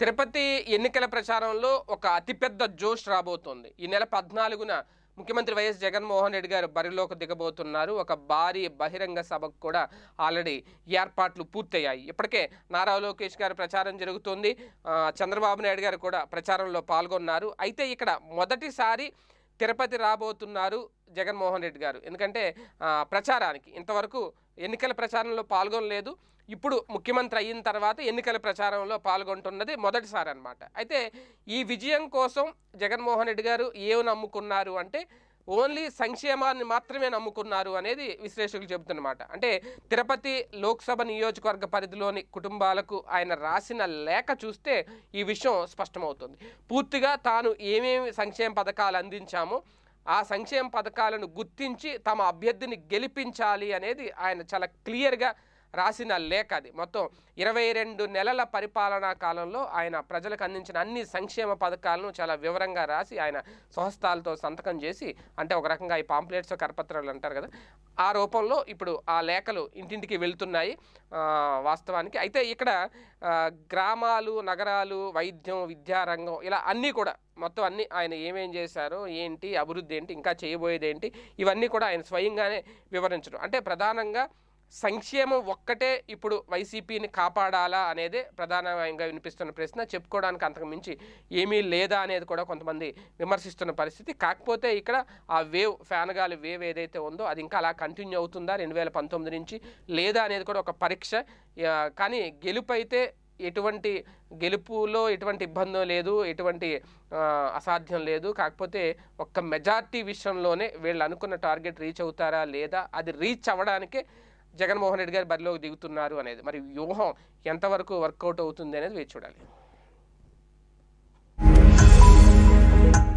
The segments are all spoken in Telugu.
తిరుపతి ఎన్నికల ప్రచారంలో ఒక అతిపెద్ద జోష్ రాబోతోంది ఈ నెల పద్నాలుగున ముఖ్యమంత్రి వైఎస్ జగన్మోహన్ రెడ్డి గారు బరిలోకి దిగబోతున్నారు ఒక భారీ బహిరంగ సభకు కూడా ఆల్రెడీ ఏర్పాట్లు పూర్తయ్యాయి ఇప్పటికే నారా లోకేష్ గారు ప్రచారం జరుగుతోంది చంద్రబాబు నాయుడు గారు కూడా ప్రచారంలో పాల్గొన్నారు అయితే ఇక్కడ మొదటిసారి తిరుపతి రాబోతున్నారు జగన్మోహన్ రెడ్డి గారు ఎందుకంటే ప్రచారానికి ఇంతవరకు ఎన్నికల ప్రచారంలో పాల్గొనలేదు ఇప్పుడు ముఖ్యమంత్రి అయిన తర్వాత ఎన్నికల ప్రచారంలో పాల్గొంటున్నది మొదటిసారి అనమాట అయితే ఈ విజయం కోసం జగన్మోహన్ రెడ్డి గారు ఏమి నమ్ముకున్నారు అంటే ఓన్లీ సంక్షేమాన్ని మాత్రమే నమ్ముకున్నారు అనేది విశ్లేషకులు చెబుతున్నమాట అంటే తిరుపతి లోక్సభ నియోజకవర్గ పరిధిలోని కుటుంబాలకు ఆయన రాసిన లేఖ చూస్తే ఈ విషయం స్పష్టమవుతుంది పూర్తిగా తాను ఏమేమి సంక్షేమ పథకాలు అందించామో ఆ సంక్షేమ పథకాలను గుర్తించి తమ అభ్యర్థిని గెలిపించాలి అనేది ఆయన చాలా క్లియర్గా రాసిన లేఖ అది మొత్తం ఇరవై రెండు నెలల పరిపాలనా కాలంలో ఆయన ప్రజలకు అందించిన అన్ని సంక్షేమ పథకాలను చాలా వివరంగా రాసి ఆయన స్వహస్తాలతో సంతకం చేసి అంటే ఒక రకంగా ఈ పాంప్లెట్స్ కరపత్రాలు అంటారు కదా ఆ రూపంలో ఇప్పుడు ఆ లేఖలు ఇంటింటికి వెళ్తున్నాయి వాస్తవానికి అయితే ఇక్కడ గ్రామాలు నగరాలు వైద్యం విద్యారంగం ఇలా అన్నీ కూడా మొత్తం అన్ని ఆయన ఏమేం చేశారు ఏంటి అభివృద్ధి ఏంటి ఇంకా చేయబోయేది ఏంటి ఇవన్నీ కూడా ఆయన స్వయంగానే వివరించడం అంటే ప్రధానంగా సంక్షేమం ఒక్కటే ఇప్పుడు వైసీపీని కాపాడాలా అనేది ప్రధానంగా వినిపిస్తున్న ప్రశ్న చెప్పుకోవడానికి అంతకు మించి ఏమీ లేదా అనేది కూడా కొంతమంది విమర్శిస్తున్న పరిస్థితి కాకపోతే ఇక్కడ ఆ వేవ్ గాలి వేవ్ ఏదైతే ఉందో అది ఇంకా అలా కంటిన్యూ అవుతుందా రెండు వేల పంతొమ్మిది నుంచి లేదా అనేది కూడా ఒక పరీక్ష కానీ గెలుపు అయితే ఎటువంటి గెలుపులో ఎటువంటి ఇబ్బంది లేదు ఎటువంటి అసాధ్యం లేదు కాకపోతే ఒక్క మెజార్టీ విషయంలోనే వీళ్ళు అనుకున్న టార్గెట్ రీచ్ అవుతారా లేదా అది రీచ్ అవ్వడానికే జగన్మోహన్ రెడ్డి గారు బరిలోకి దిగుతున్నారు అనేది మరి వ్యూహం ఎంతవరకు వర్కౌట్ అవుతుంది అనేది వేచి చూడాలి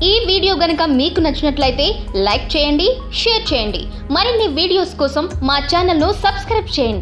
ఈ వీడియో గనక మీకు నచ్చినట్లయితే లైక్ చేయండి షేర్ చేయండి మరిన్ని వీడియోస్ కోసం మా ఛానల్ను సబ్స్క్రైబ్ చేయండి